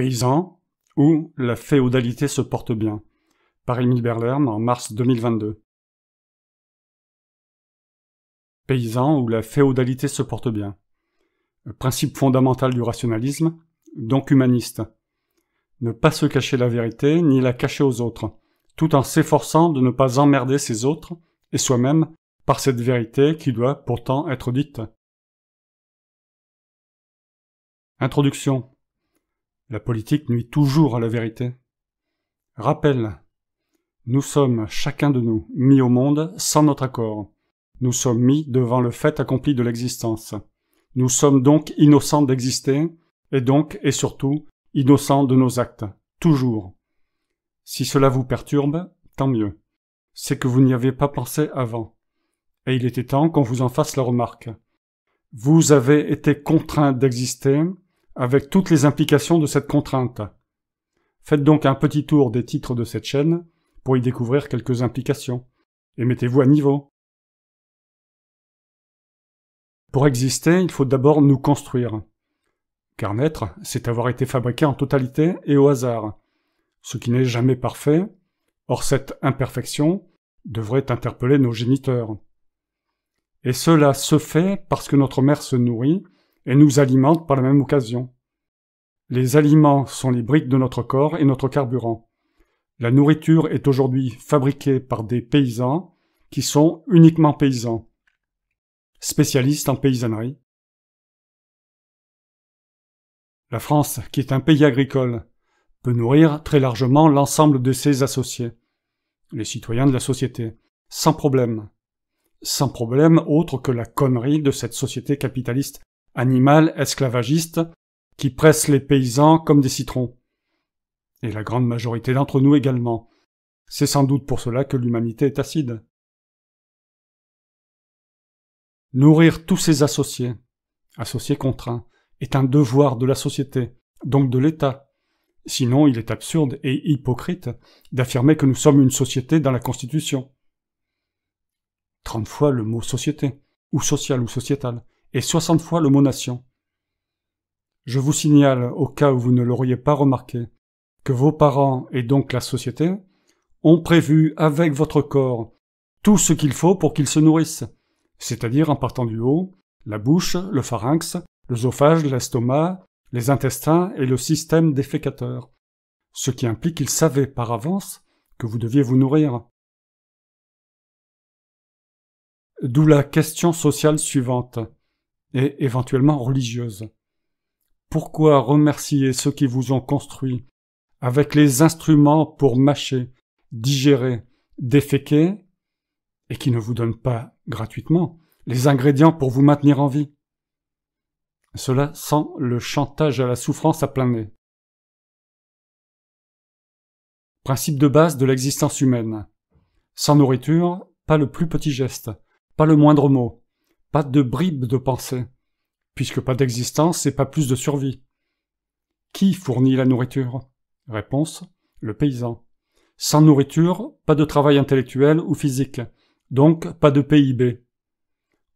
paysan, où la féodalité se porte bien, par Émile Berlerme en mars 2022. Paysan, où la féodalité se porte bien. Principe fondamental du rationalisme, donc humaniste. Ne pas se cacher la vérité, ni la cacher aux autres, tout en s'efforçant de ne pas emmerder ses autres et soi-même par cette vérité qui doit pourtant être dite. Introduction la politique nuit toujours à la vérité. Rappel. Nous sommes, chacun de nous, mis au monde sans notre accord. Nous sommes mis devant le fait accompli de l'existence. Nous sommes donc innocents d'exister, et donc, et surtout, innocents de nos actes. Toujours. Si cela vous perturbe, tant mieux. C'est que vous n'y avez pas pensé avant. Et il était temps qu'on vous en fasse la remarque. Vous avez été contraint d'exister, avec toutes les implications de cette contrainte. Faites donc un petit tour des titres de cette chaîne pour y découvrir quelques implications, et mettez-vous à niveau. Pour exister, il faut d'abord nous construire. Car naître, c'est avoir été fabriqué en totalité et au hasard, ce qui n'est jamais parfait, or cette imperfection devrait interpeller nos géniteurs. Et cela se fait parce que notre mère se nourrit, et nous alimentent par la même occasion. Les aliments sont les briques de notre corps et notre carburant. La nourriture est aujourd'hui fabriquée par des paysans qui sont uniquement paysans, spécialistes en paysannerie. La France, qui est un pays agricole, peut nourrir très largement l'ensemble de ses associés, les citoyens de la société, sans problème. Sans problème autre que la connerie de cette société capitaliste animal esclavagiste, qui presse les paysans comme des citrons. Et la grande majorité d'entre nous également. C'est sans doute pour cela que l'humanité est acide. Nourrir tous ses associés, associés contraints, est un devoir de la société, donc de l'État. Sinon, il est absurde et hypocrite d'affirmer que nous sommes une société dans la Constitution. Trente fois le mot société, ou social ou sociétal, et 60 fois le mot nation. Je vous signale, au cas où vous ne l'auriez pas remarqué, que vos parents et donc la société ont prévu avec votre corps tout ce qu'il faut pour qu'il se nourrissent, c'est-à-dire en partant du haut, la bouche, le pharynx, l'osophage, l'estomac, les intestins et le système défécateur, ce qui implique qu'ils savaient par avance que vous deviez vous nourrir. D'où la question sociale suivante et éventuellement religieuse Pourquoi remercier ceux qui vous ont construit avec les instruments pour mâcher, digérer, déféquer, et qui ne vous donnent pas gratuitement les ingrédients pour vous maintenir en vie Cela sent le chantage à la souffrance à plein nez. Principe de base de l'existence humaine. Sans nourriture, pas le plus petit geste, pas le moindre mot, pas de bribes de pensée, puisque pas d'existence et pas plus de survie. Qui fournit la nourriture Réponse le paysan. Sans nourriture, pas de travail intellectuel ou physique, donc pas de PIB.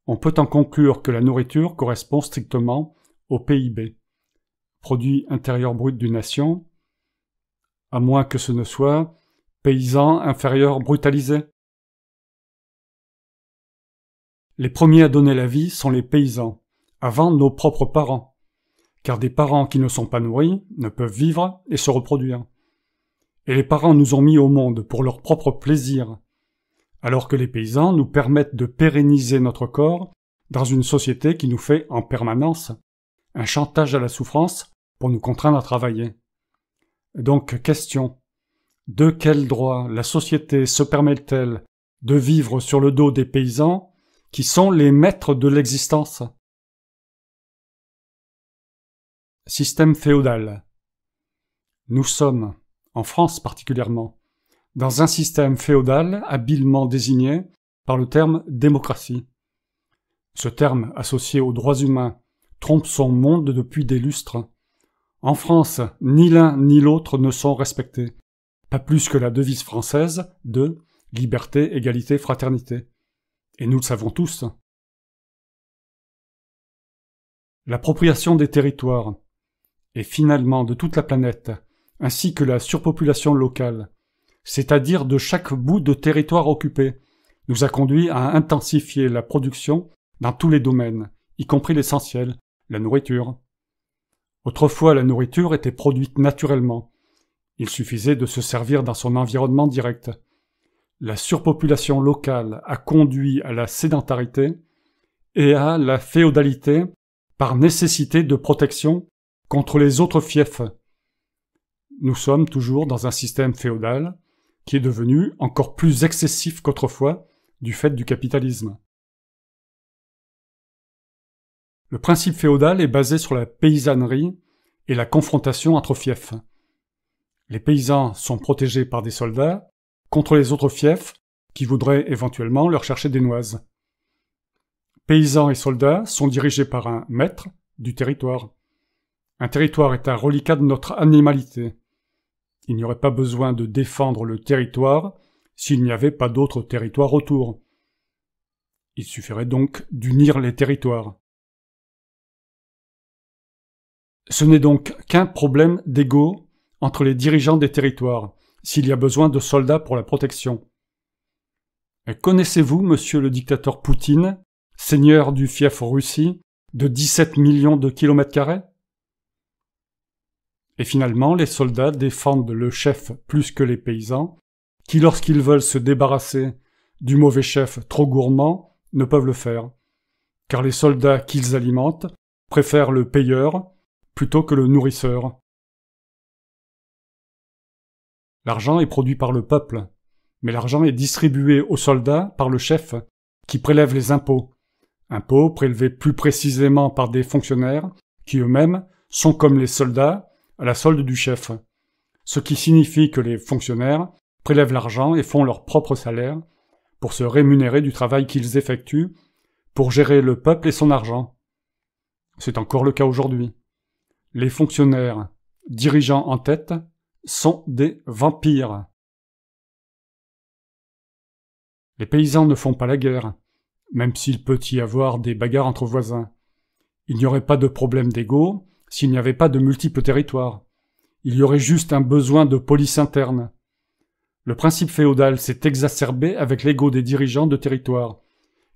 On peut en conclure que la nourriture correspond strictement au PIB, produit intérieur brut d'une nation, à moins que ce ne soit paysan inférieur brutalisé, les premiers à donner la vie sont les paysans, avant nos propres parents, car des parents qui ne sont pas nourris ne peuvent vivre et se reproduire. Et les parents nous ont mis au monde pour leur propre plaisir, alors que les paysans nous permettent de pérenniser notre corps dans une société qui nous fait en permanence un chantage à la souffrance pour nous contraindre à travailler. Donc, question. De quel droit la société se permet-elle de vivre sur le dos des paysans qui sont les maîtres de l'existence. Système féodal. Nous sommes, en France particulièrement, dans un système féodal habilement désigné par le terme démocratie. Ce terme associé aux droits humains trompe son monde depuis des lustres. En France, ni l'un ni l'autre ne sont respectés, pas plus que la devise française de liberté, égalité, fraternité. Et nous le savons tous. L'appropriation des territoires, et finalement de toute la planète, ainsi que la surpopulation locale, c'est-à-dire de chaque bout de territoire occupé, nous a conduit à intensifier la production dans tous les domaines, y compris l'essentiel, la nourriture. Autrefois, la nourriture était produite naturellement. Il suffisait de se servir dans son environnement direct la surpopulation locale a conduit à la sédentarité et à la féodalité par nécessité de protection contre les autres fiefs. Nous sommes toujours dans un système féodal qui est devenu encore plus excessif qu'autrefois du fait du capitalisme. Le principe féodal est basé sur la paysannerie et la confrontation entre fiefs. Les paysans sont protégés par des soldats, contre les autres fiefs, qui voudraient éventuellement leur chercher des noises. Paysans et soldats sont dirigés par un maître du territoire. Un territoire est un reliquat de notre animalité. Il n'y aurait pas besoin de défendre le territoire s'il n'y avait pas d'autres territoires autour. Il suffirait donc d'unir les territoires. Ce n'est donc qu'un problème d'ego entre les dirigeants des territoires, s'il y a besoin de soldats pour la protection. Connaissez-vous, monsieur le dictateur Poutine, seigneur du fief Russie, de 17 millions de kilomètres carrés Et finalement, les soldats défendent le chef plus que les paysans, qui, lorsqu'ils veulent se débarrasser du mauvais chef trop gourmand, ne peuvent le faire, car les soldats qu'ils alimentent préfèrent le payeur plutôt que le nourrisseur. L'argent est produit par le peuple, mais l'argent est distribué aux soldats par le chef, qui prélève les impôts, impôts prélevés plus précisément par des fonctionnaires, qui eux-mêmes sont comme les soldats, à la solde du chef, ce qui signifie que les fonctionnaires prélèvent l'argent et font leur propre salaire pour se rémunérer du travail qu'ils effectuent, pour gérer le peuple et son argent. C'est encore le cas aujourd'hui. Les fonctionnaires, dirigeants en tête, sont des vampires. Les paysans ne font pas la guerre, même s'il peut y avoir des bagarres entre voisins. Il n'y aurait pas de problème d'ego s'il n'y avait pas de multiples territoires. Il y aurait juste un besoin de police interne. Le principe féodal s'est exacerbé avec l'ego des dirigeants de territoires,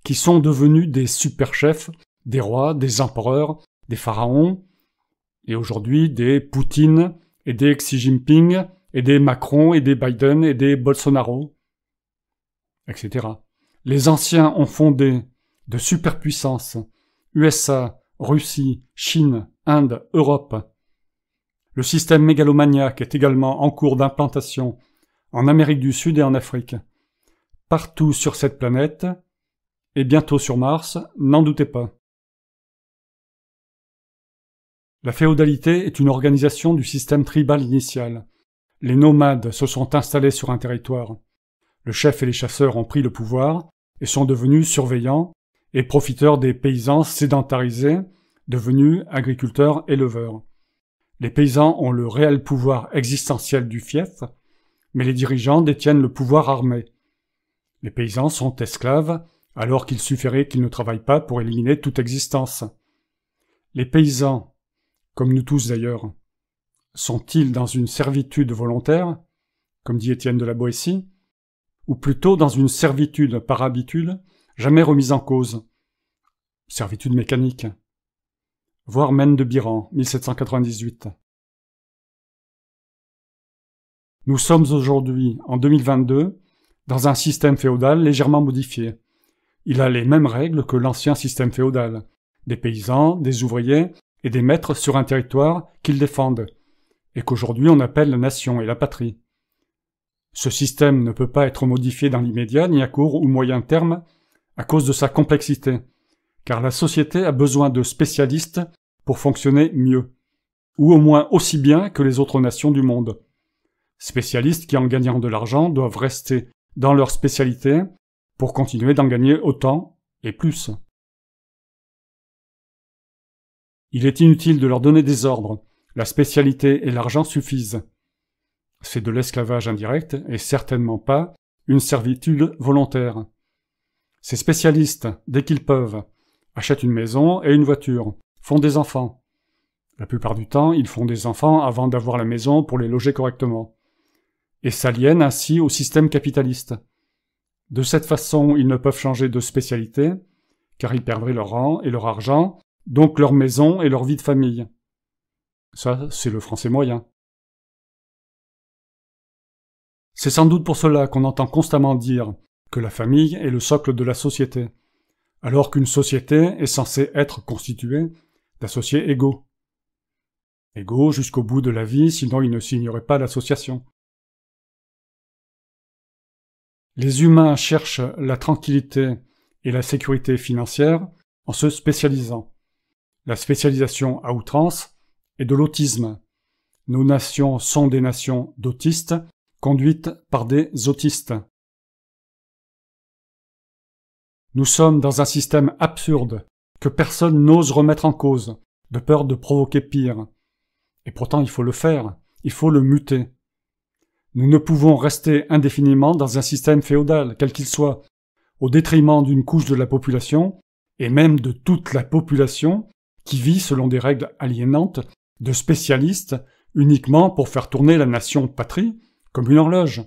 qui sont devenus des superchefs, des rois, des empereurs, des pharaons, et aujourd'hui des Poutines, des Xi Jinping, des Macron, et des Biden, et des Bolsonaro, etc. Les anciens ont fondé de superpuissances, USA, Russie, Chine, Inde, Europe. Le système mégalomaniaque est également en cours d'implantation en Amérique du Sud et en Afrique. Partout sur cette planète, et bientôt sur Mars, n'en doutez pas. La féodalité est une organisation du système tribal initial. Les nomades se sont installés sur un territoire. Le chef et les chasseurs ont pris le pouvoir et sont devenus surveillants et profiteurs des paysans sédentarisés, devenus agriculteurs éleveurs. Les paysans ont le réel pouvoir existentiel du fief, mais les dirigeants détiennent le pouvoir armé. Les paysans sont esclaves, alors qu'il suffirait qu'ils ne travaillent pas pour éliminer toute existence. Les paysans comme nous tous d'ailleurs, sont-ils dans une servitude volontaire, comme dit Étienne de la Boétie, ou plutôt dans une servitude par habitude, jamais remise en cause Servitude mécanique. Voir Mène de Biran, 1798. Nous sommes aujourd'hui, en 2022, dans un système féodal légèrement modifié. Il a les mêmes règles que l'ancien système féodal. Des paysans, des ouvriers, et des maîtres sur un territoire qu'ils défendent, et qu'aujourd'hui on appelle la nation et la patrie. Ce système ne peut pas être modifié dans l'immédiat ni à court ou moyen terme à cause de sa complexité, car la société a besoin de spécialistes pour fonctionner mieux, ou au moins aussi bien que les autres nations du monde. Spécialistes qui, en gagnant de l'argent, doivent rester dans leur spécialité pour continuer d'en gagner autant et plus. Il est inutile de leur donner des ordres. La spécialité et l'argent suffisent. C'est de l'esclavage indirect et certainement pas une servitude volontaire. Ces spécialistes, dès qu'ils peuvent, achètent une maison et une voiture, font des enfants. La plupart du temps, ils font des enfants avant d'avoir la maison pour les loger correctement. Et s'aliènent ainsi au système capitaliste. De cette façon, ils ne peuvent changer de spécialité, car ils perdraient leur rang et leur argent donc leur maison et leur vie de famille. Ça, c'est le français moyen. C'est sans doute pour cela qu'on entend constamment dire que la famille est le socle de la société, alors qu'une société est censée être constituée d'associés égaux. Égaux jusqu'au bout de la vie, sinon ils ne signeraient pas l'association. Les humains cherchent la tranquillité et la sécurité financière en se spécialisant, la spécialisation à outrance et de l'autisme. Nos nations sont des nations d'autistes conduites par des autistes. Nous sommes dans un système absurde que personne n'ose remettre en cause, de peur de provoquer pire. Et pourtant il faut le faire, il faut le muter. Nous ne pouvons rester indéfiniment dans un système féodal, quel qu'il soit, au détriment d'une couche de la population, et même de toute la population, qui vit selon des règles aliénantes de spécialistes uniquement pour faire tourner la nation patrie comme une horloge.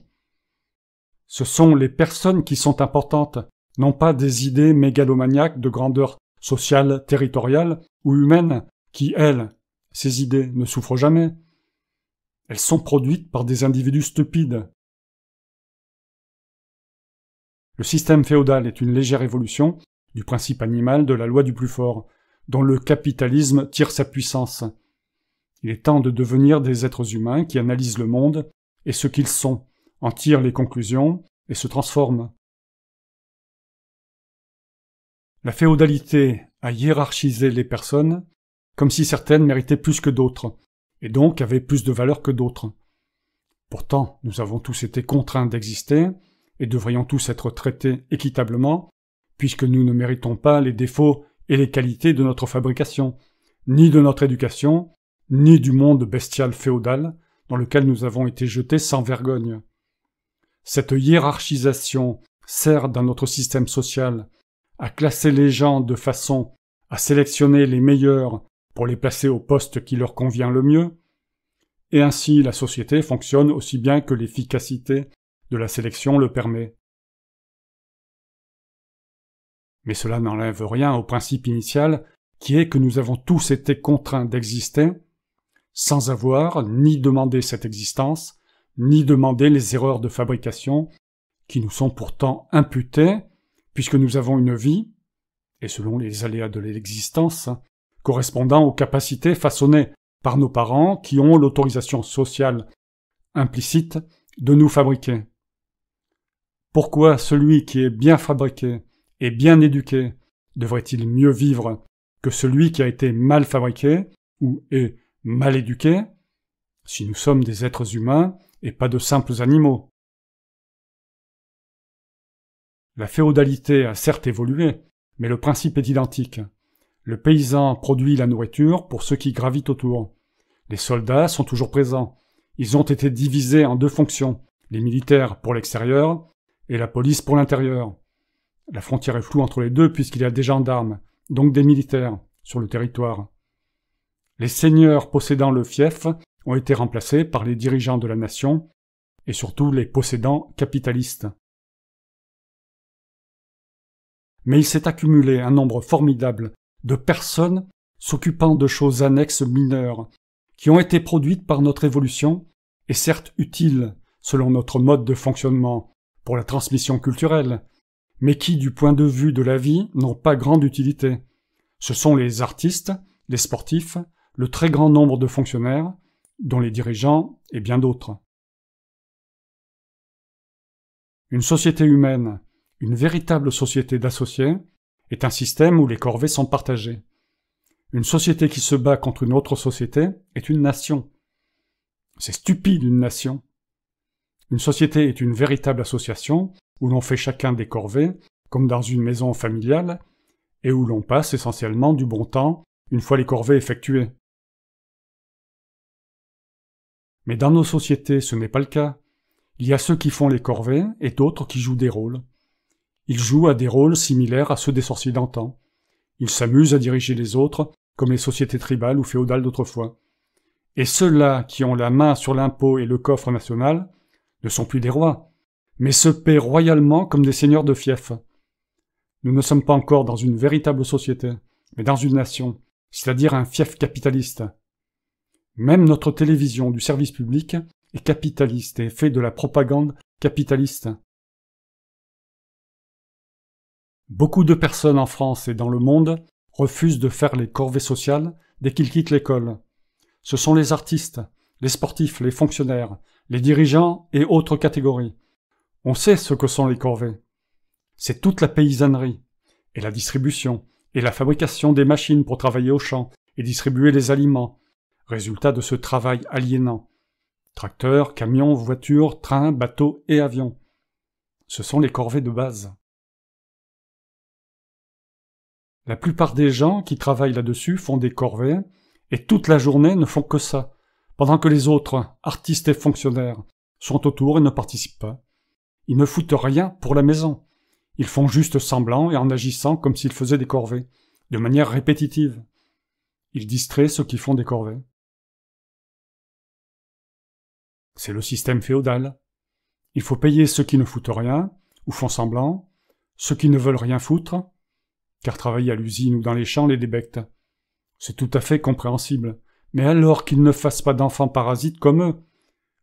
Ce sont les personnes qui sont importantes, non pas des idées mégalomaniaques de grandeur sociale, territoriale ou humaine, qui, elles, ces idées ne souffrent jamais. Elles sont produites par des individus stupides. Le système féodal est une légère évolution du principe animal de la loi du plus fort, dont le capitalisme tire sa puissance. Il est temps de devenir des êtres humains qui analysent le monde et ce qu'ils sont, en tirent les conclusions et se transforment. La féodalité a hiérarchisé les personnes comme si certaines méritaient plus que d'autres, et donc avaient plus de valeur que d'autres. Pourtant, nous avons tous été contraints d'exister, et devrions tous être traités équitablement, puisque nous ne méritons pas les défauts et les qualités de notre fabrication, ni de notre éducation, ni du monde bestial féodal dans lequel nous avons été jetés sans vergogne. Cette hiérarchisation sert dans notre système social à classer les gens de façon à sélectionner les meilleurs pour les placer au poste qui leur convient le mieux, et ainsi la société fonctionne aussi bien que l'efficacité de la sélection le permet. Mais cela n'enlève rien au principe initial qui est que nous avons tous été contraints d'exister sans avoir ni demandé cette existence, ni demandé les erreurs de fabrication qui nous sont pourtant imputées, puisque nous avons une vie, et selon les aléas de l'existence, correspondant aux capacités façonnées par nos parents qui ont l'autorisation sociale implicite de nous fabriquer. Pourquoi celui qui est bien fabriqué et bien éduqué devrait-il mieux vivre que celui qui a été mal fabriqué ou est mal éduqué si nous sommes des êtres humains et pas de simples animaux La féodalité a certes évolué, mais le principe est identique. Le paysan produit la nourriture pour ceux qui gravitent autour. Les soldats sont toujours présents. Ils ont été divisés en deux fonctions, les militaires pour l'extérieur et la police pour l'intérieur. La frontière est floue entre les deux puisqu'il y a des gendarmes, donc des militaires, sur le territoire. Les seigneurs possédant le fief ont été remplacés par les dirigeants de la nation et surtout les possédants capitalistes. Mais il s'est accumulé un nombre formidable de personnes s'occupant de choses annexes mineures, qui ont été produites par notre évolution, et certes utiles, selon notre mode de fonctionnement, pour la transmission culturelle, mais qui, du point de vue de la vie, n'ont pas grande utilité. Ce sont les artistes, les sportifs, le très grand nombre de fonctionnaires, dont les dirigeants et bien d'autres. Une société humaine, une véritable société d'associés, est un système où les corvées sont partagées. Une société qui se bat contre une autre société est une nation. C'est stupide une nation. Une société est une véritable association où l'on fait chacun des corvées, comme dans une maison familiale, et où l'on passe essentiellement du bon temps une fois les corvées effectuées. Mais dans nos sociétés, ce n'est pas le cas. Il y a ceux qui font les corvées et d'autres qui jouent des rôles. Ils jouent à des rôles similaires à ceux des sorciers d'antan. Ils s'amusent à diriger les autres, comme les sociétés tribales ou féodales d'autrefois. Et ceux-là qui ont la main sur l'impôt et le coffre national ne sont plus des rois, mais se paient royalement comme des seigneurs de fief. Nous ne sommes pas encore dans une véritable société, mais dans une nation, c'est-à-dire un fief capitaliste. Même notre télévision du service public est capitaliste et fait de la propagande capitaliste. Beaucoup de personnes en France et dans le monde refusent de faire les corvées sociales dès qu'ils quittent l'école. Ce sont les artistes, les sportifs, les fonctionnaires, les dirigeants et autres catégories. On sait ce que sont les corvées. C'est toute la paysannerie, et la distribution, et la fabrication des machines pour travailler au champ et distribuer les aliments, résultat de ce travail aliénant. Tracteurs, camions, voitures, trains, bateaux et avions. Ce sont les corvées de base. La plupart des gens qui travaillent là-dessus font des corvées, et toute la journée ne font que ça, pendant que les autres, artistes et fonctionnaires, sont autour et ne participent pas. Ils ne foutent rien pour la maison. Ils font juste semblant et en agissant comme s'ils faisaient des corvées, de manière répétitive. Ils distraient ceux qui font des corvées. C'est le système féodal. Il faut payer ceux qui ne foutent rien, ou font semblant, ceux qui ne veulent rien foutre, car travailler à l'usine ou dans les champs les débecte. C'est tout à fait compréhensible. Mais alors qu'ils ne fassent pas d'enfants parasites comme eux,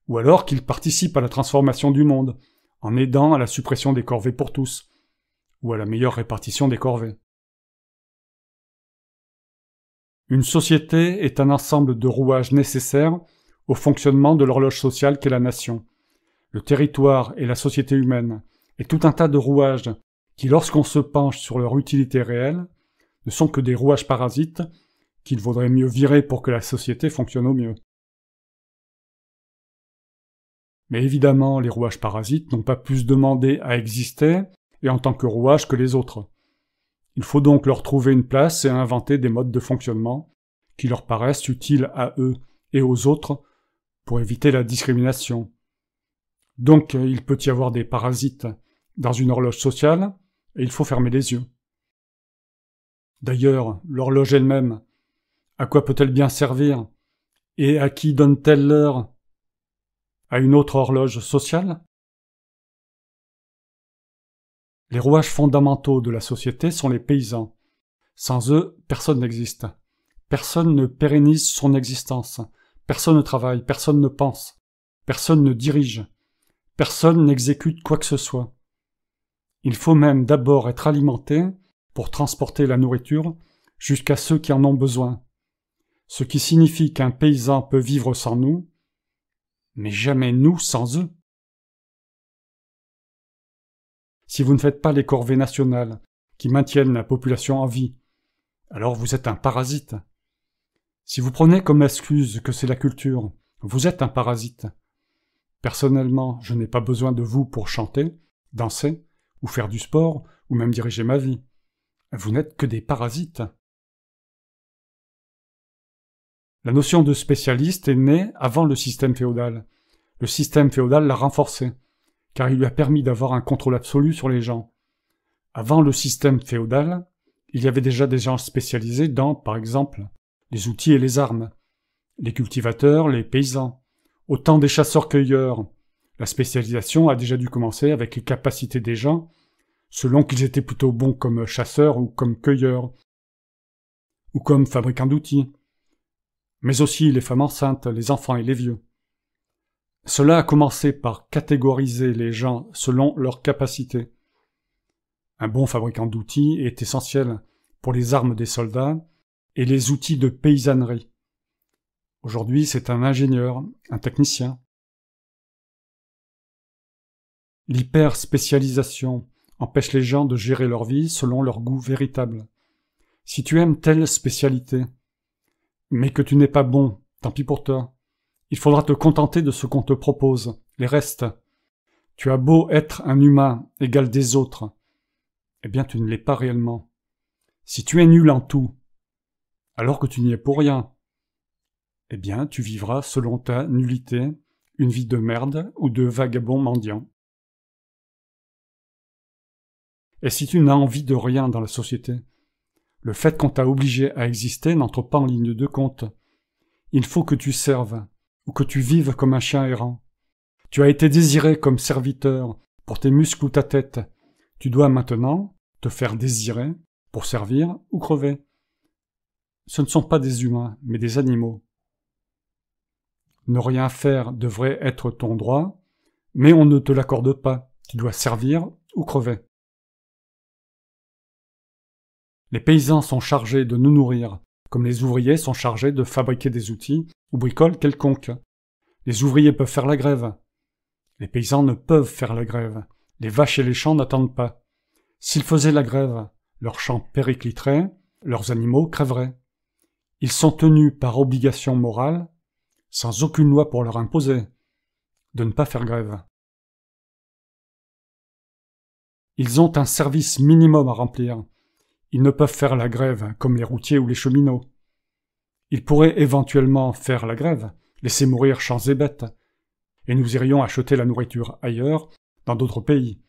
ou alors qu'ils participent à la transformation du monde, en aidant à la suppression des corvées pour tous, ou à la meilleure répartition des corvées. Une société est un ensemble de rouages nécessaires au fonctionnement de l'horloge sociale qu'est la nation. Le territoire et la société humaine, et tout un tas de rouages qui, lorsqu'on se penche sur leur utilité réelle, ne sont que des rouages parasites qu'il vaudrait mieux virer pour que la société fonctionne au mieux. Mais évidemment, les rouages parasites n'ont pas plus demandé à exister, et en tant que rouages, que les autres. Il faut donc leur trouver une place et inventer des modes de fonctionnement qui leur paraissent utiles à eux et aux autres pour éviter la discrimination. Donc il peut y avoir des parasites dans une horloge sociale, et il faut fermer les yeux. D'ailleurs, l'horloge elle-même, à quoi peut-elle bien servir Et à qui donne-t-elle l'heure à une autre horloge sociale Les rouages fondamentaux de la société sont les paysans. Sans eux, personne n'existe. Personne ne pérennise son existence. Personne ne travaille, personne ne pense, personne ne dirige, personne n'exécute quoi que ce soit. Il faut même d'abord être alimenté pour transporter la nourriture jusqu'à ceux qui en ont besoin. Ce qui signifie qu'un paysan peut vivre sans nous, mais jamais nous sans eux. Si vous ne faites pas les corvées nationales, qui maintiennent la population en vie, alors vous êtes un parasite. Si vous prenez comme excuse que c'est la culture, vous êtes un parasite. Personnellement, je n'ai pas besoin de vous pour chanter, danser, ou faire du sport, ou même diriger ma vie. Vous n'êtes que des parasites. La notion de spécialiste est née avant le système féodal. Le système féodal l'a renforcé, car il lui a permis d'avoir un contrôle absolu sur les gens. Avant le système féodal, il y avait déjà des gens spécialisés dans, par exemple, les outils et les armes, les cultivateurs, les paysans, autant des chasseurs-cueilleurs. La spécialisation a déjà dû commencer avec les capacités des gens, selon qu'ils étaient plutôt bons comme chasseurs ou comme cueilleurs, ou comme fabricants d'outils mais aussi les femmes enceintes, les enfants et les vieux. Cela a commencé par catégoriser les gens selon leurs capacités. Un bon fabricant d'outils est essentiel pour les armes des soldats et les outils de paysannerie. Aujourd'hui, c'est un ingénieur, un technicien. L'hyperspécialisation empêche les gens de gérer leur vie selon leur goût véritable. Si tu aimes telle spécialité, mais que tu n'es pas bon, tant pis pour toi. Il faudra te contenter de ce qu'on te propose, les restes. Tu as beau être un humain égal des autres, eh bien tu ne l'es pas réellement. Si tu es nul en tout, alors que tu n'y es pour rien, eh bien tu vivras selon ta nullité une vie de merde ou de vagabond mendiant. Et si tu n'as envie de rien dans la société, le fait qu'on t'a obligé à exister n'entre pas en ligne de compte. Il faut que tu serves, ou que tu vives comme un chien errant. Tu as été désiré comme serviteur, pour tes muscles ou ta tête. Tu dois maintenant te faire désirer, pour servir ou crever. Ce ne sont pas des humains, mais des animaux. Ne rien faire devrait être ton droit, mais on ne te l'accorde pas. Tu dois servir ou crever. Les paysans sont chargés de nous nourrir, comme les ouvriers sont chargés de fabriquer des outils ou bricoles quelconques. Les ouvriers peuvent faire la grève. Les paysans ne peuvent faire la grève. Les vaches et les champs n'attendent pas. S'ils faisaient la grève, leurs champs péricliteraient, leurs animaux crèveraient. Ils sont tenus par obligation morale, sans aucune loi pour leur imposer, de ne pas faire grève. Ils ont un service minimum à remplir, ils ne peuvent faire la grève, comme les routiers ou les cheminots. Ils pourraient éventuellement faire la grève, laisser mourir champs et bêtes, et nous irions acheter la nourriture ailleurs, dans d'autres pays.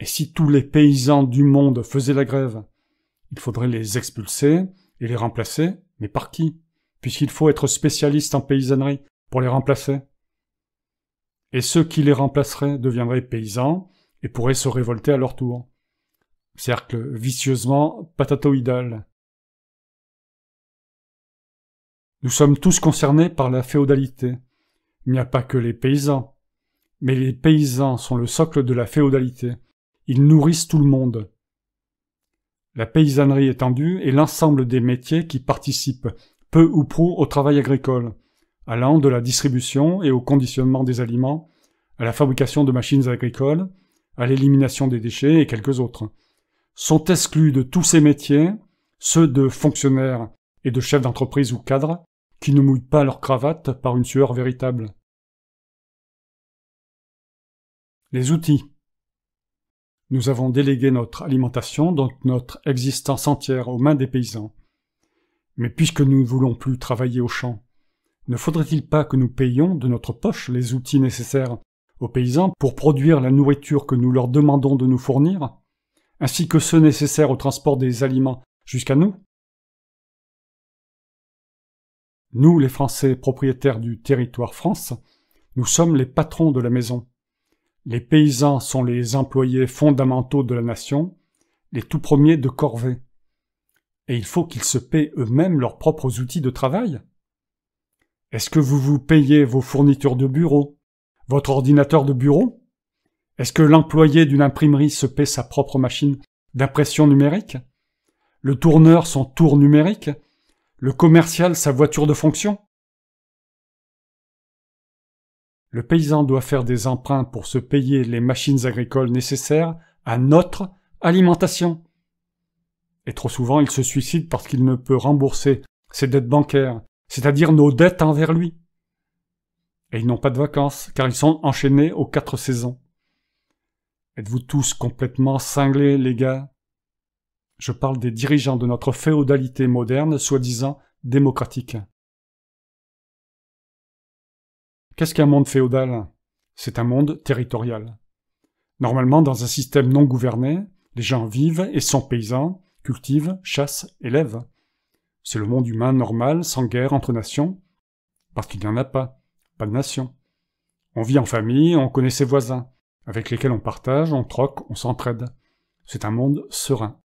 Et si tous les paysans du monde faisaient la grève, il faudrait les expulser et les remplacer, mais par qui Puisqu'il faut être spécialiste en paysannerie pour les remplacer. Et ceux qui les remplaceraient deviendraient paysans et pourraient se révolter à leur tour cercle vicieusement patatoïdal. Nous sommes tous concernés par la féodalité. Il n'y a pas que les paysans. Mais les paysans sont le socle de la féodalité. Ils nourrissent tout le monde. La paysannerie étendue est l'ensemble des métiers qui participent, peu ou prou, au travail agricole, allant de la distribution et au conditionnement des aliments, à la fabrication de machines agricoles, à l'élimination des déchets et quelques autres sont exclus de tous ces métiers ceux de fonctionnaires et de chefs d'entreprise ou cadres qui ne mouillent pas leur cravate par une sueur véritable. Les outils. Nous avons délégué notre alimentation, donc notre existence entière, aux mains des paysans. Mais puisque nous ne voulons plus travailler aux champs, ne faudrait-il pas que nous payions de notre poche les outils nécessaires aux paysans pour produire la nourriture que nous leur demandons de nous fournir ainsi que ceux nécessaires au transport des aliments jusqu'à nous Nous, les Français propriétaires du territoire France, nous sommes les patrons de la maison. Les paysans sont les employés fondamentaux de la nation, les tout premiers de corvée. Et il faut qu'ils se paient eux-mêmes leurs propres outils de travail. Est-ce que vous vous payez vos fournitures de bureau, votre ordinateur de bureau est-ce que l'employé d'une imprimerie se paie sa propre machine d'impression numérique Le tourneur son tour numérique Le commercial sa voiture de fonction Le paysan doit faire des emprunts pour se payer les machines agricoles nécessaires à notre alimentation. Et trop souvent, il se suicide parce qu'il ne peut rembourser ses dettes bancaires, c'est-à-dire nos dettes envers lui. Et ils n'ont pas de vacances, car ils sont enchaînés aux quatre saisons. Êtes-vous tous complètement cinglés, les gars Je parle des dirigeants de notre féodalité moderne, soi-disant démocratique. Qu'est-ce qu'un monde féodal C'est un monde territorial. Normalement, dans un système non gouverné, les gens vivent et sont paysans, cultivent, chassent, élèvent. C'est le monde humain normal, sans guerre entre nations, parce qu'il n'y en a pas, pas de nation. On vit en famille, on connaît ses voisins avec lesquels on partage, on troque, on s'entraide. C'est un monde serein.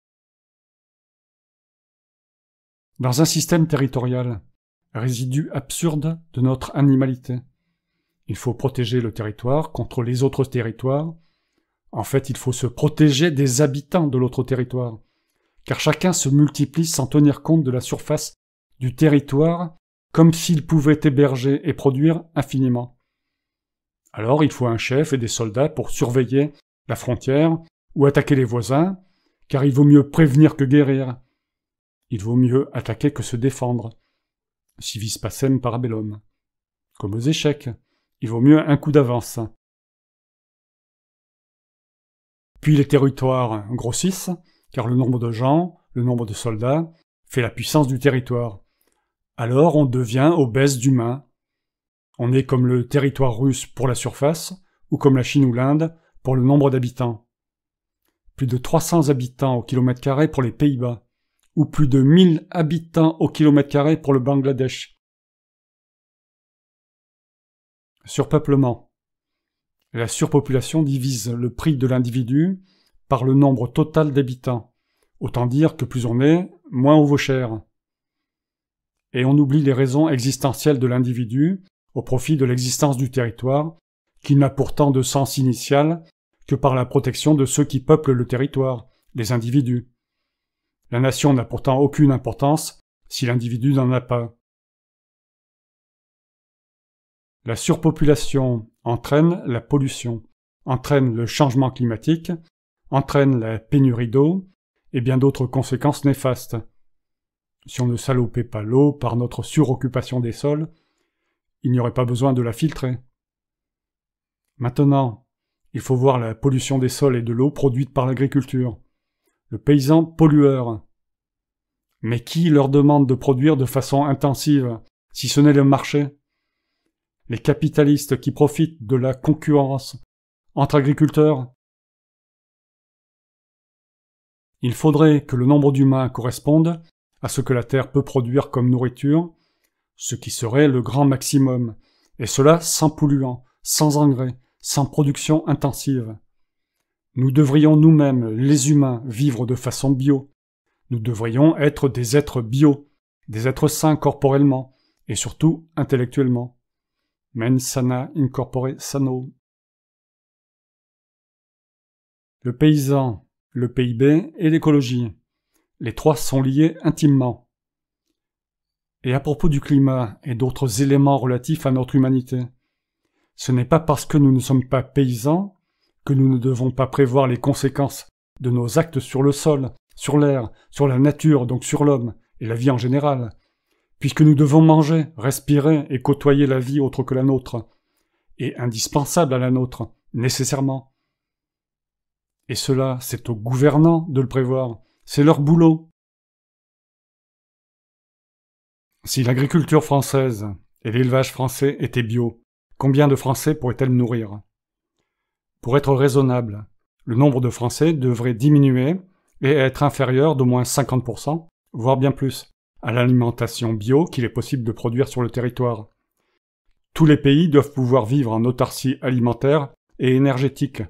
Dans un système territorial, résidu absurde de notre animalité, il faut protéger le territoire contre les autres territoires. En fait, il faut se protéger des habitants de l'autre territoire, car chacun se multiplie sans tenir compte de la surface du territoire, comme s'il pouvait héberger et produire infiniment. Alors il faut un chef et des soldats pour surveiller la frontière ou attaquer les voisins, car il vaut mieux prévenir que guérir. Il vaut mieux attaquer que se défendre. Si Civis passem parabellum. Comme aux échecs, il vaut mieux un coup d'avance. Puis les territoires grossissent, car le nombre de gens, le nombre de soldats, fait la puissance du territoire. Alors on devient obèse d'humains, on est comme le territoire russe pour la surface, ou comme la Chine ou l'Inde pour le nombre d'habitants. Plus de 300 habitants au kilomètre carré pour les Pays-Bas, ou plus de 1000 habitants au kilomètre carré pour le Bangladesh. Surpeuplement. La surpopulation divise le prix de l'individu par le nombre total d'habitants. Autant dire que plus on est, moins on vaut cher. Et on oublie les raisons existentielles de l'individu au profit de l'existence du territoire, qui n'a pourtant de sens initial que par la protection de ceux qui peuplent le territoire, les individus. La nation n'a pourtant aucune importance si l'individu n'en a pas. La surpopulation entraîne la pollution, entraîne le changement climatique, entraîne la pénurie d'eau et bien d'autres conséquences néfastes. Si on ne salopait pas l'eau par notre suroccupation des sols, il n'y aurait pas besoin de la filtrer. Maintenant, il faut voir la pollution des sols et de l'eau produite par l'agriculture. Le paysan pollueur. Mais qui leur demande de produire de façon intensive, si ce n'est le marché Les capitalistes qui profitent de la concurrence entre agriculteurs Il faudrait que le nombre d'humains corresponde à ce que la terre peut produire comme nourriture ce qui serait le grand maximum, et cela sans polluants, sans engrais, sans production intensive. Nous devrions nous-mêmes, les humains, vivre de façon bio. Nous devrions être des êtres bio, des êtres sains corporellement, et surtout intellectuellement. Men sana incorpore sano. Le paysan, le PIB et l'écologie. Les trois sont liés intimement et à propos du climat et d'autres éléments relatifs à notre humanité. Ce n'est pas parce que nous ne sommes pas paysans que nous ne devons pas prévoir les conséquences de nos actes sur le sol, sur l'air, sur la nature, donc sur l'homme, et la vie en général, puisque nous devons manger, respirer et côtoyer la vie autre que la nôtre, et indispensable à la nôtre, nécessairement. Et cela, c'est aux gouvernants de le prévoir, c'est leur boulot, Si l'agriculture française et l'élevage français étaient bio, combien de Français pourraient-elles nourrir Pour être raisonnable, le nombre de Français devrait diminuer et être inférieur d'au moins 50%, voire bien plus, à l'alimentation bio qu'il est possible de produire sur le territoire. Tous les pays doivent pouvoir vivre en autarcie alimentaire et énergétique,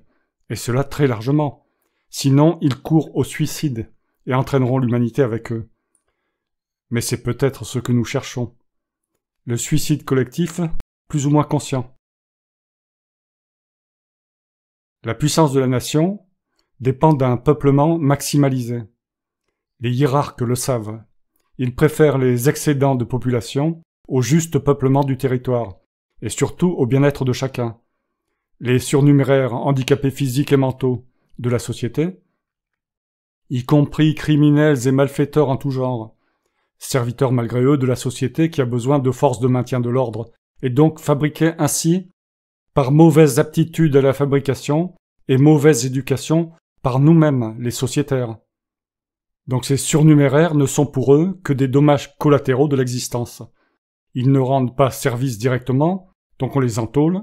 et cela très largement. Sinon, ils courent au suicide et entraîneront l'humanité avec eux. Mais c'est peut-être ce que nous cherchons. Le suicide collectif, plus ou moins conscient. La puissance de la nation dépend d'un peuplement maximalisé. Les hiérarques le savent. Ils préfèrent les excédents de population au juste peuplement du territoire, et surtout au bien-être de chacun. Les surnuméraires handicapés physiques et mentaux de la société, y compris criminels et malfaiteurs en tout genre, serviteurs malgré eux de la société qui a besoin de forces de maintien de l'ordre, et donc fabriqués ainsi, par mauvaise aptitude à la fabrication et mauvaise éducation, par nous-mêmes, les sociétaires. Donc ces surnuméraires ne sont pour eux que des dommages collatéraux de l'existence. Ils ne rendent pas service directement, donc on les entôle.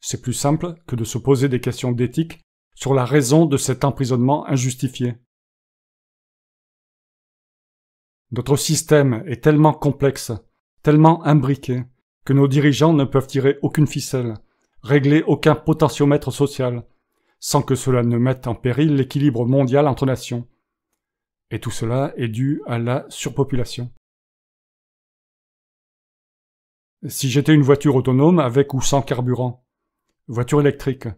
C'est plus simple que de se poser des questions d'éthique sur la raison de cet emprisonnement injustifié. Notre système est tellement complexe, tellement imbriqué, que nos dirigeants ne peuvent tirer aucune ficelle, régler aucun potentiomètre social, sans que cela ne mette en péril l'équilibre mondial entre nations. Et tout cela est dû à la surpopulation. Si j'étais une voiture autonome avec ou sans carburant, voiture électrique,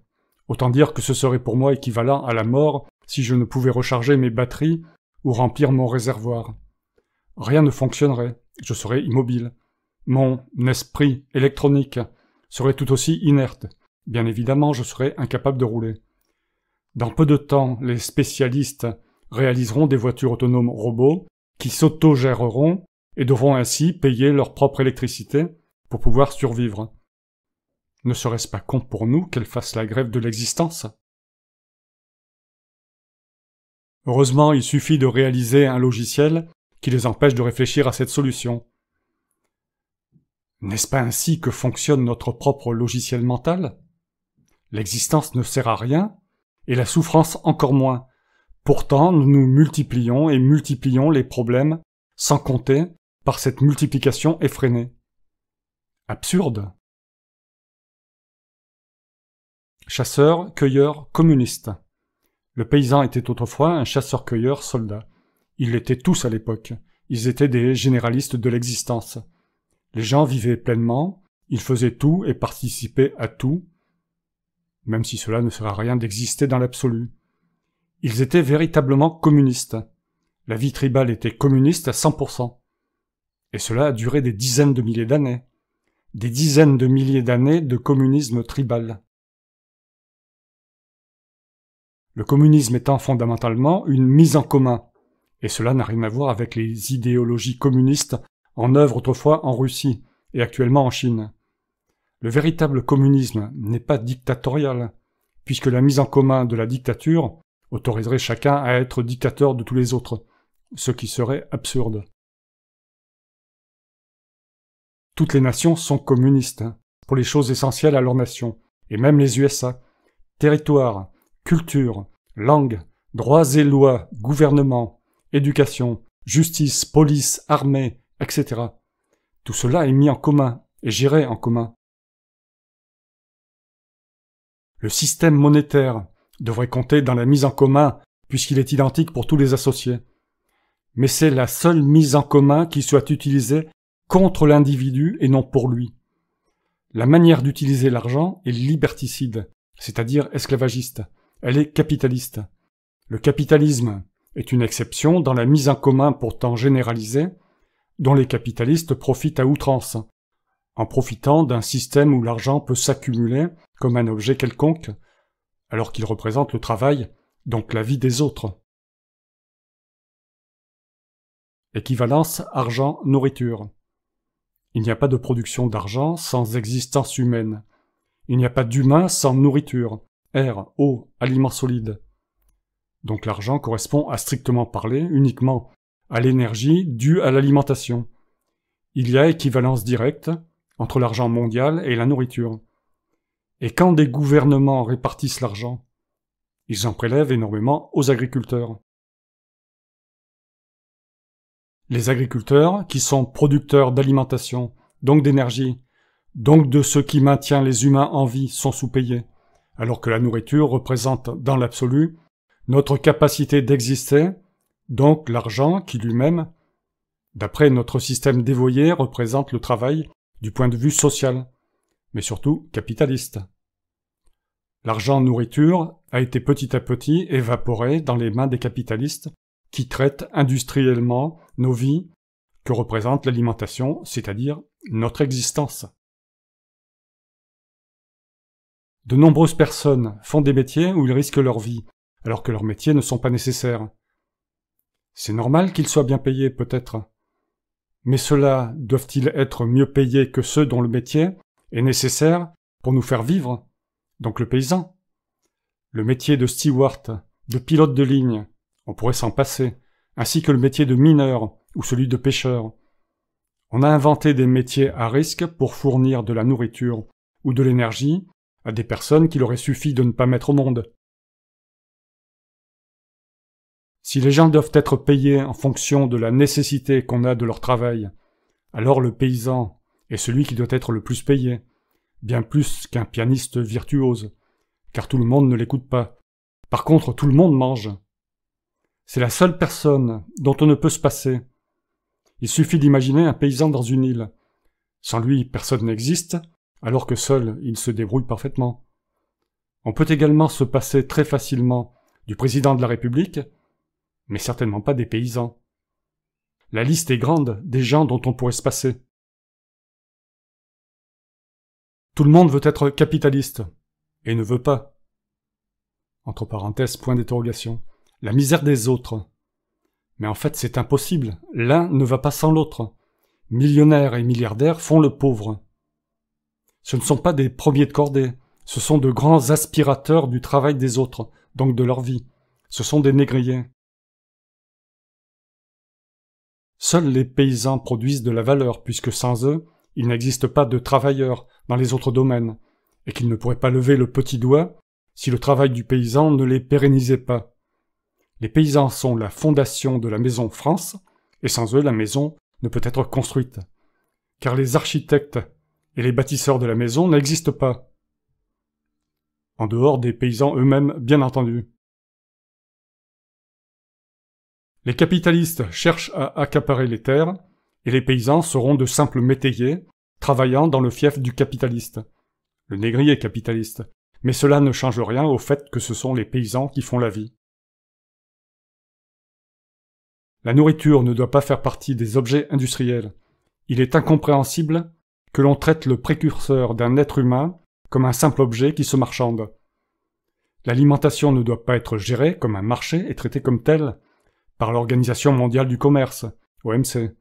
autant dire que ce serait pour moi équivalent à la mort si je ne pouvais recharger mes batteries ou remplir mon réservoir. Rien ne fonctionnerait, je serais immobile. Mon esprit électronique serait tout aussi inerte. Bien évidemment, je serais incapable de rouler. Dans peu de temps, les spécialistes réaliseront des voitures autonomes robots qui s'autogéreront et devront ainsi payer leur propre électricité pour pouvoir survivre. Ne serait-ce pas con pour nous qu'elles fassent la grève de l'existence Heureusement, il suffit de réaliser un logiciel qui les empêche de réfléchir à cette solution. N'est-ce pas ainsi que fonctionne notre propre logiciel mental L'existence ne sert à rien, et la souffrance encore moins. Pourtant, nous nous multiplions et multiplions les problèmes, sans compter, par cette multiplication effrénée. Absurde. Chasseur, cueilleur, communiste. Le paysan était autrefois un chasseur-cueilleur soldat. Ils l'étaient tous à l'époque. Ils étaient des généralistes de l'existence. Les gens vivaient pleinement, ils faisaient tout et participaient à tout, même si cela ne sert rien d'exister dans l'absolu. Ils étaient véritablement communistes. La vie tribale était communiste à 100%. Et cela a duré des dizaines de milliers d'années. Des dizaines de milliers d'années de communisme tribal. Le communisme étant fondamentalement une mise en commun, et cela n'a rien à voir avec les idéologies communistes en œuvre autrefois en Russie et actuellement en Chine. Le véritable communisme n'est pas dictatorial, puisque la mise en commun de la dictature autoriserait chacun à être dictateur de tous les autres, ce qui serait absurde. Toutes les nations sont communistes, pour les choses essentielles à leur nation, et même les USA. Territoire, culture, langue, droits et lois, gouvernement, éducation, justice, police, armée, etc. Tout cela est mis en commun, et géré en commun. Le système monétaire devrait compter dans la mise en commun, puisqu'il est identique pour tous les associés. Mais c'est la seule mise en commun qui soit utilisée contre l'individu et non pour lui. La manière d'utiliser l'argent est liberticide, c'est-à-dire esclavagiste. Elle est capitaliste. Le capitalisme, est une exception dans la mise en commun pourtant généralisée dont les capitalistes profitent à outrance, en profitant d'un système où l'argent peut s'accumuler comme un objet quelconque, alors qu'il représente le travail, donc la vie des autres. Équivalence argent-nourriture. Il n'y a pas de production d'argent sans existence humaine. Il n'y a pas d'humain sans nourriture, air, eau, aliments solides. Donc l'argent correspond à strictement parler uniquement à l'énergie due à l'alimentation. Il y a équivalence directe entre l'argent mondial et la nourriture. Et quand des gouvernements répartissent l'argent, ils en prélèvent énormément aux agriculteurs. Les agriculteurs, qui sont producteurs d'alimentation, donc d'énergie, donc de ce qui maintient les humains en vie, sont sous-payés, alors que la nourriture représente, dans l'absolu, notre capacité d'exister, donc l'argent qui lui-même, d'après notre système dévoyé, représente le travail du point de vue social, mais surtout capitaliste. L'argent nourriture a été petit à petit évaporé dans les mains des capitalistes qui traitent industriellement nos vies que représente l'alimentation, c'est-à-dire notre existence. De nombreuses personnes font des métiers où ils risquent leur vie, alors que leurs métiers ne sont pas nécessaires. C'est normal qu'ils soient bien payés, peut-être. Mais ceux-là doivent-ils être mieux payés que ceux dont le métier est nécessaire pour nous faire vivre Donc le paysan Le métier de steward, de pilote de ligne, on pourrait s'en passer, ainsi que le métier de mineur ou celui de pêcheur. On a inventé des métiers à risque pour fournir de la nourriture ou de l'énergie à des personnes qu'il aurait suffi de ne pas mettre au monde. Si les gens doivent être payés en fonction de la nécessité qu'on a de leur travail, alors le paysan est celui qui doit être le plus payé, bien plus qu'un pianiste virtuose, car tout le monde ne l'écoute pas. Par contre, tout le monde mange. C'est la seule personne dont on ne peut se passer. Il suffit d'imaginer un paysan dans une île. Sans lui, personne n'existe, alors que seul, il se débrouille parfaitement. On peut également se passer très facilement du président de la République, mais certainement pas des paysans. La liste est grande des gens dont on pourrait se passer. Tout le monde veut être capitaliste, et ne veut pas. Entre parenthèses, point d'interrogation. La misère des autres. Mais en fait, c'est impossible. L'un ne va pas sans l'autre. Millionnaires et milliardaires font le pauvre. Ce ne sont pas des premiers de cordée. Ce sont de grands aspirateurs du travail des autres, donc de leur vie. Ce sont des négriers. Seuls les paysans produisent de la valeur, puisque sans eux, il n'existe pas de travailleurs dans les autres domaines, et qu'ils ne pourraient pas lever le petit doigt si le travail du paysan ne les pérennisait pas. Les paysans sont la fondation de la maison France, et sans eux la maison ne peut être construite. Car les architectes et les bâtisseurs de la maison n'existent pas. En dehors des paysans eux-mêmes, bien entendu. Les capitalistes cherchent à accaparer les terres, et les paysans seront de simples métayers, travaillant dans le fief du capitaliste. Le négrier est capitaliste, mais cela ne change rien au fait que ce sont les paysans qui font la vie. La nourriture ne doit pas faire partie des objets industriels. Il est incompréhensible que l'on traite le précurseur d'un être humain comme un simple objet qui se marchande. L'alimentation ne doit pas être gérée comme un marché et traitée comme tel, par l'Organisation mondiale du commerce, OMC.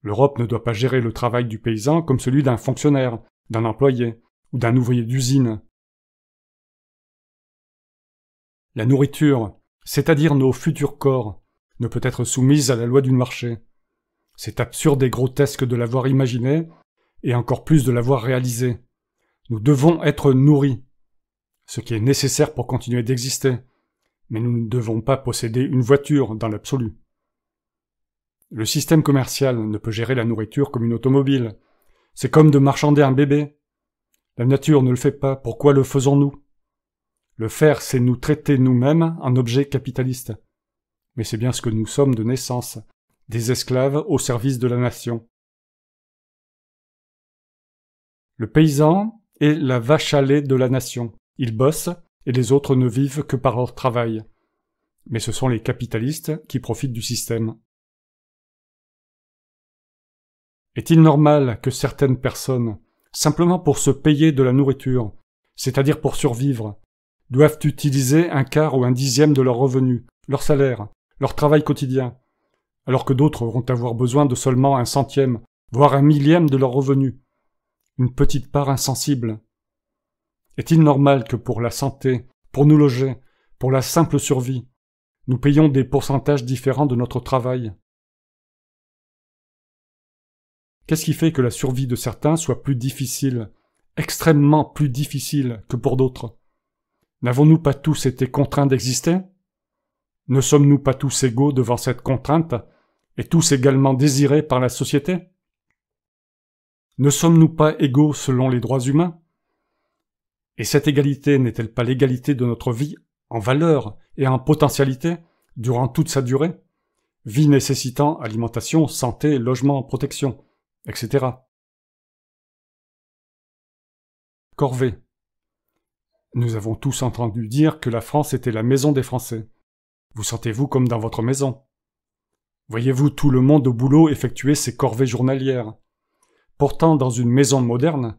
L'Europe ne doit pas gérer le travail du paysan comme celui d'un fonctionnaire, d'un employé ou d'un ouvrier d'usine. La nourriture, c'est-à-dire nos futurs corps, ne peut être soumise à la loi du marché. C'est absurde et grotesque de l'avoir imaginé, et encore plus de l'avoir réalisé. Nous devons être nourris, ce qui est nécessaire pour continuer d'exister, mais nous ne devons pas posséder une voiture dans l'absolu. Le système commercial ne peut gérer la nourriture comme une automobile. C'est comme de marchander un bébé. La nature ne le fait pas, pourquoi le faisons-nous Le faire, c'est nous traiter nous-mêmes en objet capitaliste. Mais c'est bien ce que nous sommes de naissance, des esclaves au service de la nation. Le paysan est la vache à lait de la nation. Il bosse, et les autres ne vivent que par leur travail. Mais ce sont les capitalistes qui profitent du système. Est-il normal que certaines personnes, simplement pour se payer de la nourriture, c'est-à-dire pour survivre, doivent utiliser un quart ou un dixième de leurs revenus, leur salaire, leur travail quotidien, alors que d'autres vont avoir besoin de seulement un centième, voire un millième de leurs revenus, une petite part insensible, est-il normal que pour la santé, pour nous loger, pour la simple survie, nous payons des pourcentages différents de notre travail Qu'est-ce qui fait que la survie de certains soit plus difficile, extrêmement plus difficile que pour d'autres N'avons-nous pas tous été contraints d'exister Ne sommes-nous pas tous égaux devant cette contrainte et tous également désirés par la société Ne sommes-nous pas égaux selon les droits humains et cette égalité n'est-elle pas l'égalité de notre vie en valeur et en potentialité durant toute sa durée Vie nécessitant alimentation, santé, logement, protection, etc. Corvée. Nous avons tous entendu dire que la France était la maison des Français. Vous sentez-vous comme dans votre maison Voyez-vous tout le monde au boulot effectuer ses corvées journalières Pourtant, dans une maison moderne,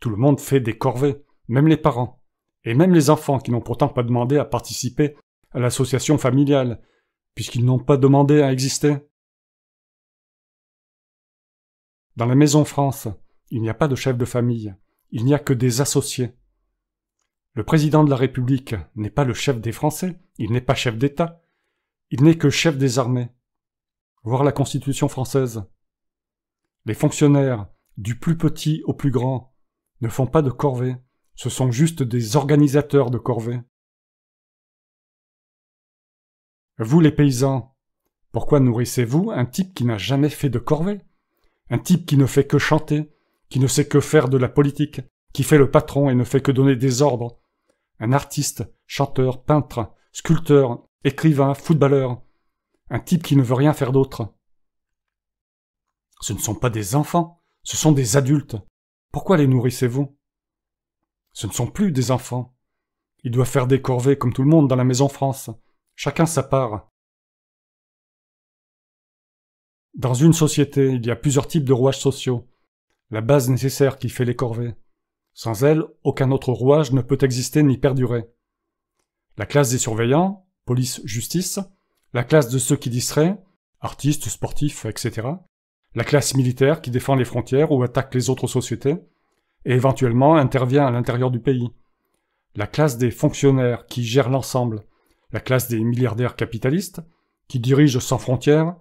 tout le monde fait des corvées même les parents, et même les enfants qui n'ont pourtant pas demandé à participer à l'association familiale, puisqu'ils n'ont pas demandé à exister. Dans la Maison France, il n'y a pas de chef de famille, il n'y a que des associés. Le président de la République n'est pas le chef des Français, il n'est pas chef d'État, il n'est que chef des armées. Voir la Constitution française. Les fonctionnaires, du plus petit au plus grand, ne font pas de corvée, ce sont juste des organisateurs de corvées. Vous les paysans, pourquoi nourrissez-vous un type qui n'a jamais fait de corvée Un type qui ne fait que chanter, qui ne sait que faire de la politique, qui fait le patron et ne fait que donner des ordres Un artiste, chanteur, peintre, sculpteur, écrivain, footballeur Un type qui ne veut rien faire d'autre Ce ne sont pas des enfants, ce sont des adultes. Pourquoi les nourrissez-vous ce ne sont plus des enfants. Ils doivent faire des corvées comme tout le monde dans la maison France. Chacun sa part. Dans une société, il y a plusieurs types de rouages sociaux. La base nécessaire qui fait les corvées. Sans elle, aucun autre rouage ne peut exister ni perdurer. La classe des surveillants, police, justice, la classe de ceux qui distraient, artistes, sportifs, etc., la classe militaire qui défend les frontières ou attaque les autres sociétés, et éventuellement intervient à l'intérieur du pays. La classe des fonctionnaires qui gèrent l'ensemble, la classe des milliardaires capitalistes qui dirigent sans frontières,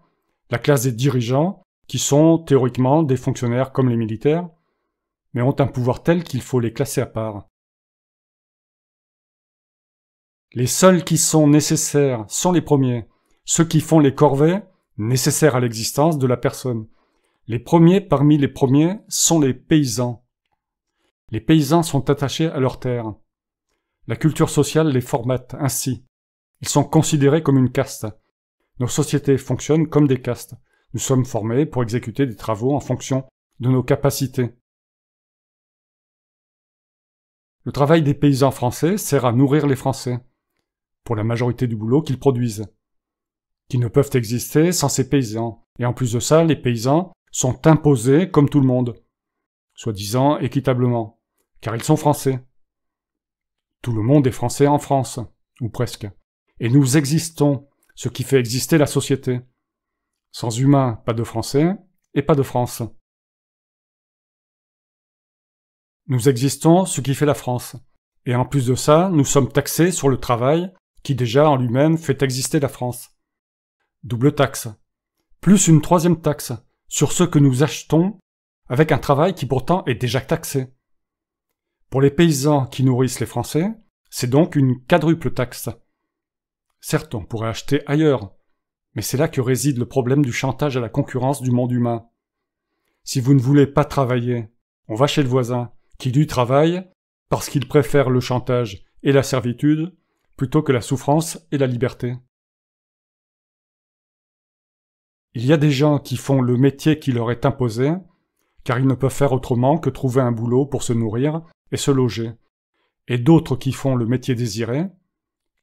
la classe des dirigeants qui sont théoriquement des fonctionnaires comme les militaires, mais ont un pouvoir tel qu'il faut les classer à part. Les seuls qui sont nécessaires sont les premiers, ceux qui font les corvées nécessaires à l'existence de la personne. Les premiers parmi les premiers sont les paysans. Les paysans sont attachés à leurs terres. La culture sociale les formate ainsi. Ils sont considérés comme une caste. Nos sociétés fonctionnent comme des castes. Nous sommes formés pour exécuter des travaux en fonction de nos capacités. Le travail des paysans français sert à nourrir les Français, pour la majorité du boulot qu'ils produisent, qui ne peuvent exister sans ces paysans. Et en plus de ça, les paysans sont imposés comme tout le monde, soi-disant équitablement car ils sont français. Tout le monde est français en France, ou presque. Et nous existons, ce qui fait exister la société. Sans humains, pas de français, et pas de France. Nous existons, ce qui fait la France. Et en plus de ça, nous sommes taxés sur le travail, qui déjà en lui-même fait exister la France. Double taxe. Plus une troisième taxe, sur ce que nous achetons, avec un travail qui pourtant est déjà taxé. Pour les paysans qui nourrissent les Français, c'est donc une quadruple taxe. Certes, on pourrait acheter ailleurs, mais c'est là que réside le problème du chantage à la concurrence du monde humain. Si vous ne voulez pas travailler, on va chez le voisin, qui lui travaille, parce qu'il préfère le chantage et la servitude, plutôt que la souffrance et la liberté. Il y a des gens qui font le métier qui leur est imposé, car ils ne peuvent faire autrement que trouver un boulot pour se nourrir et se loger, et d'autres qui font le métier désiré,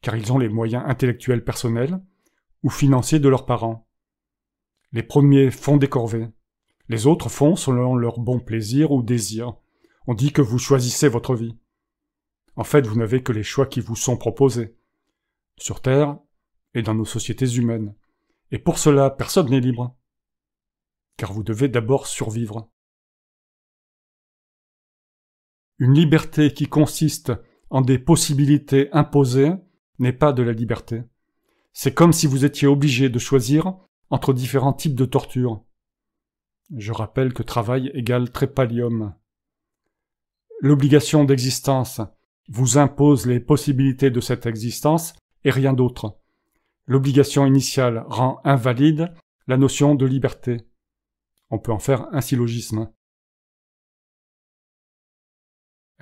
car ils ont les moyens intellectuels personnels ou financiers de leurs parents. Les premiers font des corvées, les autres font selon leur bon plaisir ou désir. On dit que vous choisissez votre vie. En fait, vous n'avez que les choix qui vous sont proposés, sur Terre et dans nos sociétés humaines. Et pour cela, personne n'est libre, car vous devez d'abord survivre. Une liberté qui consiste en des possibilités imposées n'est pas de la liberté. C'est comme si vous étiez obligé de choisir entre différents types de torture. Je rappelle que travail égale trépalium. L'obligation d'existence vous impose les possibilités de cette existence et rien d'autre. L'obligation initiale rend invalide la notion de liberté. On peut en faire un syllogisme.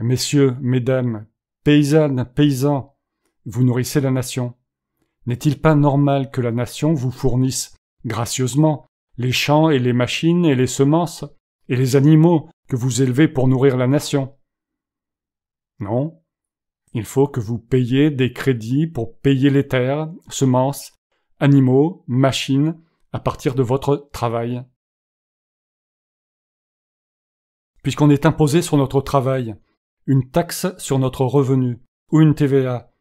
Messieurs, mesdames, paysannes, paysans, vous nourrissez la nation. N'est-il pas normal que la nation vous fournisse gracieusement les champs et les machines et les semences et les animaux que vous élevez pour nourrir la nation Non. Il faut que vous payiez des crédits pour payer les terres, semences, animaux, machines, à partir de votre travail. Puisqu'on est imposé sur notre travail, une taxe sur notre revenu, ou une TVA.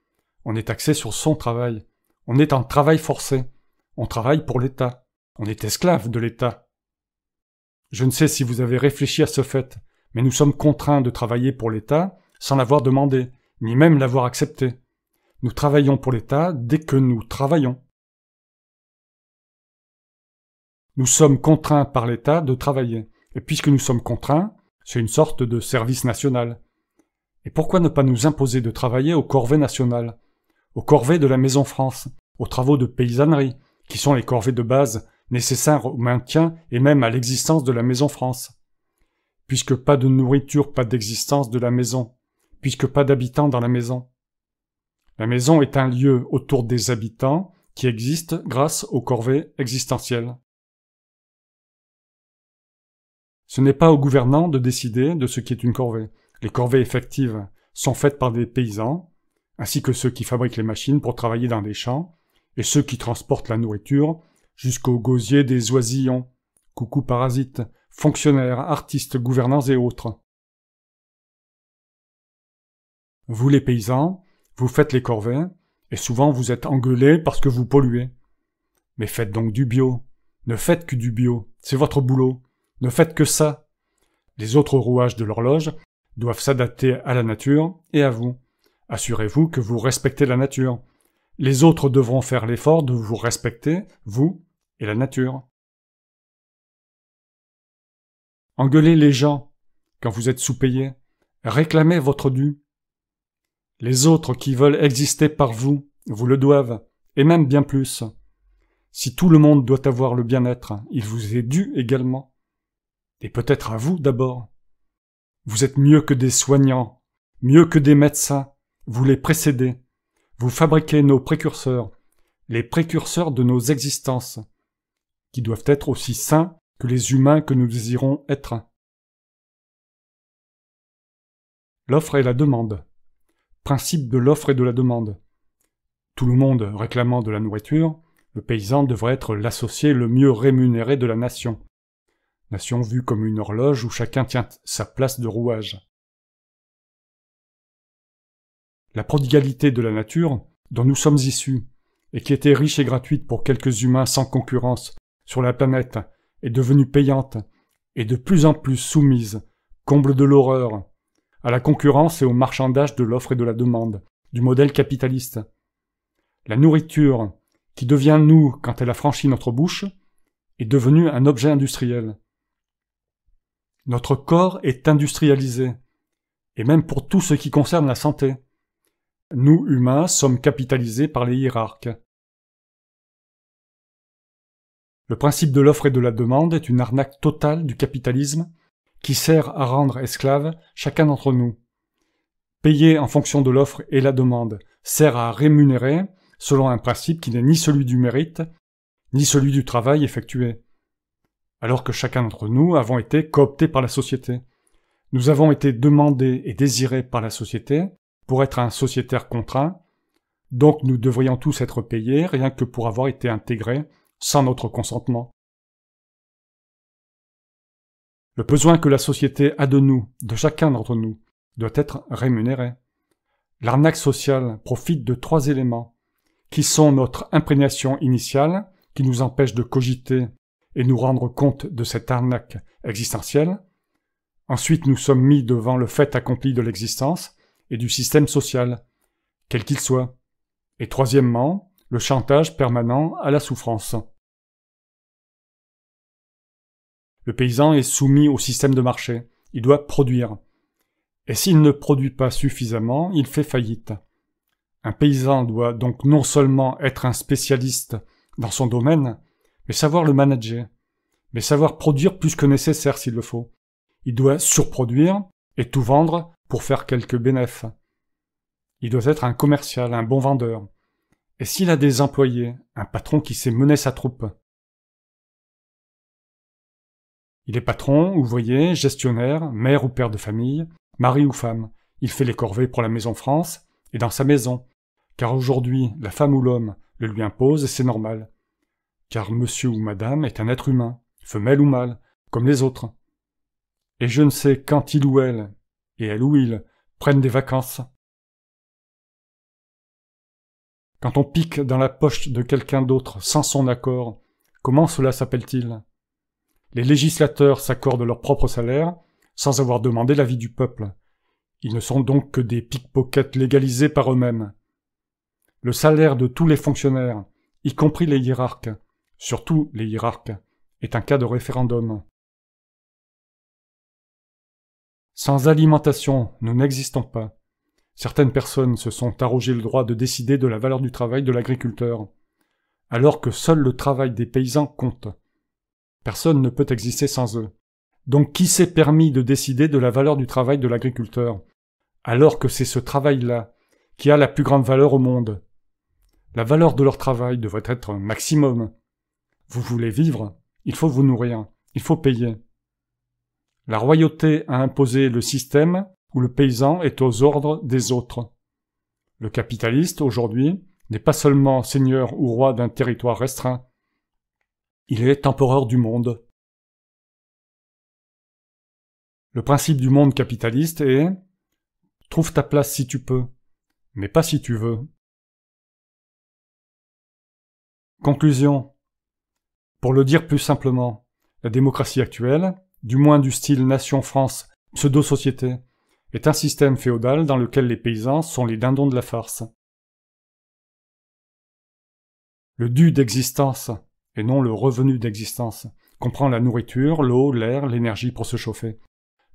On est taxé sur son travail. On est en travail forcé. On travaille pour l'État. On est esclave de l'État. Je ne sais si vous avez réfléchi à ce fait, mais nous sommes contraints de travailler pour l'État sans l'avoir demandé, ni même l'avoir accepté. Nous travaillons pour l'État dès que nous travaillons. Nous sommes contraints par l'État de travailler, et puisque nous sommes contraints, c'est une sorte de service national. Et pourquoi ne pas nous imposer de travailler aux corvées nationales, aux corvées de la Maison France, aux travaux de paysannerie, qui sont les corvées de base nécessaires au maintien et même à l'existence de la Maison France Puisque pas de nourriture, pas d'existence de la maison, puisque pas d'habitants dans la maison. La maison est un lieu autour des habitants qui existe grâce aux corvées existentielles. Ce n'est pas au gouvernant de décider de ce qui est une corvée. Les corvées effectives sont faites par des paysans, ainsi que ceux qui fabriquent les machines pour travailler dans des champs, et ceux qui transportent la nourriture jusqu'au gosier des oisillons, coucou parasites, fonctionnaires, artistes, gouvernants et autres. Vous les paysans, vous faites les corvées, et souvent vous êtes engueulés parce que vous polluez. Mais faites donc du bio. Ne faites que du bio, c'est votre boulot. Ne faites que ça. Les autres rouages de l'horloge doivent s'adapter à la nature et à vous. Assurez-vous que vous respectez la nature. Les autres devront faire l'effort de vous respecter, vous et la nature. Engueulez les gens quand vous êtes sous payés Réclamez votre dû. Les autres qui veulent exister par vous vous le doivent, et même bien plus. Si tout le monde doit avoir le bien-être, il vous est dû également. Et peut-être à vous d'abord. Vous êtes mieux que des soignants, mieux que des médecins, vous les précédez, vous fabriquez nos précurseurs, les précurseurs de nos existences, qui doivent être aussi sains que les humains que nous désirons être. L'offre et la demande. Principe de l'offre et de la demande. Tout le monde réclamant de la nourriture, le paysan devrait être l'associé le mieux rémunéré de la nation nation vue comme une horloge où chacun tient sa place de rouage. La prodigalité de la nature, dont nous sommes issus, et qui était riche et gratuite pour quelques humains sans concurrence sur la planète, est devenue payante, et de plus en plus soumise, comble de l'horreur, à la concurrence et au marchandage de l'offre et de la demande, du modèle capitaliste. La nourriture, qui devient nous quand elle a franchi notre bouche, est devenue un objet industriel, notre corps est industrialisé, et même pour tout ce qui concerne la santé. Nous, humains, sommes capitalisés par les hiérarques. Le principe de l'offre et de la demande est une arnaque totale du capitalisme qui sert à rendre esclaves chacun d'entre nous. Payer en fonction de l'offre et la demande sert à rémunérer selon un principe qui n'est ni celui du mérite, ni celui du travail effectué alors que chacun d'entre nous avons été cooptés par la société. Nous avons été demandés et désirés par la société pour être un sociétaire contraint, donc nous devrions tous être payés rien que pour avoir été intégrés sans notre consentement. Le besoin que la société a de nous, de chacun d'entre nous, doit être rémunéré. L'arnaque sociale profite de trois éléments, qui sont notre imprégnation initiale, qui nous empêche de cogiter et nous rendre compte de cette arnaque existentielle. Ensuite, nous sommes mis devant le fait accompli de l'existence et du système social, quel qu'il soit. Et troisièmement, le chantage permanent à la souffrance. Le paysan est soumis au système de marché. Il doit produire. Et s'il ne produit pas suffisamment, il fait faillite. Un paysan doit donc non seulement être un spécialiste dans son domaine, mais savoir le manager, mais savoir produire plus que nécessaire s'il le faut. Il doit surproduire et tout vendre pour faire quelques bénéfices. Il doit être un commercial, un bon vendeur. Et s'il a des employés, un patron qui sait mener sa troupe. Il est patron, ouvrier, gestionnaire, mère ou père de famille, mari ou femme. Il fait les corvées pour la Maison France et dans sa maison. Car aujourd'hui, la femme ou l'homme le lui impose et c'est normal car monsieur ou madame est un être humain, femelle ou mâle, comme les autres. Et je ne sais quand il ou elle, et elle ou il, prennent des vacances. Quand on pique dans la poche de quelqu'un d'autre sans son accord, comment cela s'appelle-t-il Les législateurs s'accordent leur propre salaire sans avoir demandé l'avis du peuple. Ils ne sont donc que des pickpockets légalisés par eux-mêmes. Le salaire de tous les fonctionnaires, y compris les hiérarques, surtout les hiérarques, est un cas de référendum. Sans alimentation, nous n'existons pas. Certaines personnes se sont arrogées le droit de décider de la valeur du travail de l'agriculteur, alors que seul le travail des paysans compte. Personne ne peut exister sans eux. Donc qui s'est permis de décider de la valeur du travail de l'agriculteur, alors que c'est ce travail-là qui a la plus grande valeur au monde La valeur de leur travail devrait être un maximum, vous voulez vivre, il faut vous nourrir, il faut payer. La royauté a imposé le système où le paysan est aux ordres des autres. Le capitaliste, aujourd'hui, n'est pas seulement seigneur ou roi d'un territoire restreint. Il est empereur du monde. Le principe du monde capitaliste est Trouve ta place si tu peux, mais pas si tu veux. Conclusion pour le dire plus simplement, la démocratie actuelle, du moins du style nation-France, pseudo-société, est un système féodal dans lequel les paysans sont les dindons de la farce. Le dû d'existence, et non le revenu d'existence, comprend la nourriture, l'eau, l'air, l'énergie pour se chauffer,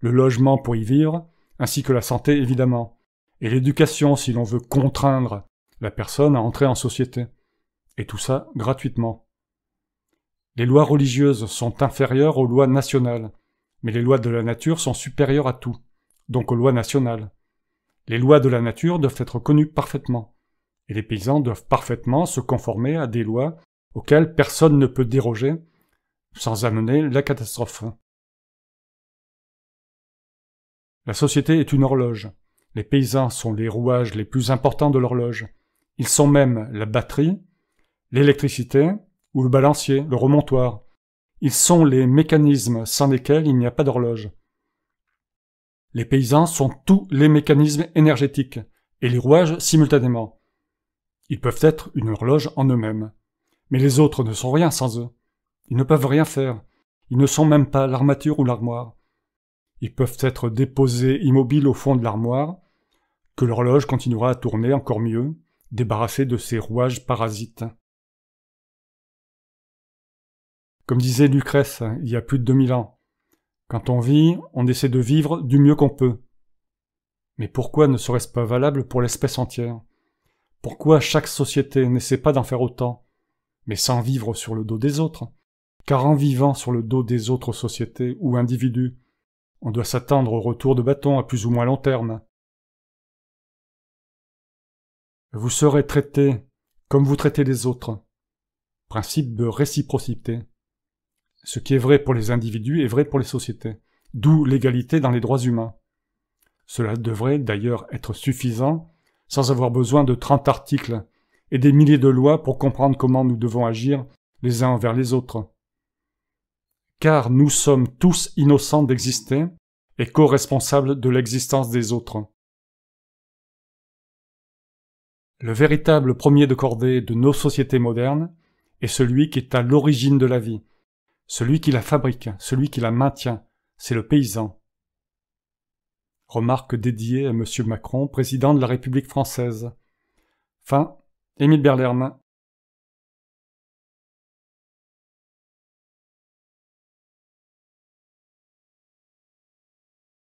le logement pour y vivre, ainsi que la santé évidemment, et l'éducation si l'on veut contraindre la personne à entrer en société. Et tout ça gratuitement. Les lois religieuses sont inférieures aux lois nationales, mais les lois de la nature sont supérieures à tout, donc aux lois nationales. Les lois de la nature doivent être connues parfaitement, et les paysans doivent parfaitement se conformer à des lois auxquelles personne ne peut déroger sans amener la catastrophe. La société est une horloge. Les paysans sont les rouages les plus importants de l'horloge. Ils sont même la batterie, l'électricité, ou le balancier, le remontoir. Ils sont les mécanismes sans lesquels il n'y a pas d'horloge. Les paysans sont tous les mécanismes énergétiques, et les rouages simultanément. Ils peuvent être une horloge en eux-mêmes. Mais les autres ne sont rien sans eux. Ils ne peuvent rien faire. Ils ne sont même pas l'armature ou l'armoire. Ils peuvent être déposés immobiles au fond de l'armoire, que l'horloge continuera à tourner encore mieux, débarrassée de ses rouages parasites. Comme disait Lucrèce hein, il y a plus de 2000 ans, quand on vit, on essaie de vivre du mieux qu'on peut. Mais pourquoi ne serait-ce pas valable pour l'espèce entière Pourquoi chaque société n'essaie pas d'en faire autant, mais sans vivre sur le dos des autres Car en vivant sur le dos des autres sociétés ou individus, on doit s'attendre au retour de bâton à plus ou moins long terme. Vous serez traité comme vous traitez les autres. Principe de réciprocité. Ce qui est vrai pour les individus est vrai pour les sociétés, d'où l'égalité dans les droits humains. Cela devrait d'ailleurs être suffisant, sans avoir besoin de 30 articles et des milliers de lois pour comprendre comment nous devons agir les uns envers les autres. Car nous sommes tous innocents d'exister et co-responsables de l'existence des autres. Le véritable premier de cordée de nos sociétés modernes est celui qui est à l'origine de la vie, celui qui la fabrique, celui qui la maintient, c'est le paysan. Remarque dédiée à M. Macron, président de la République française. Fin, Émile Berlerme.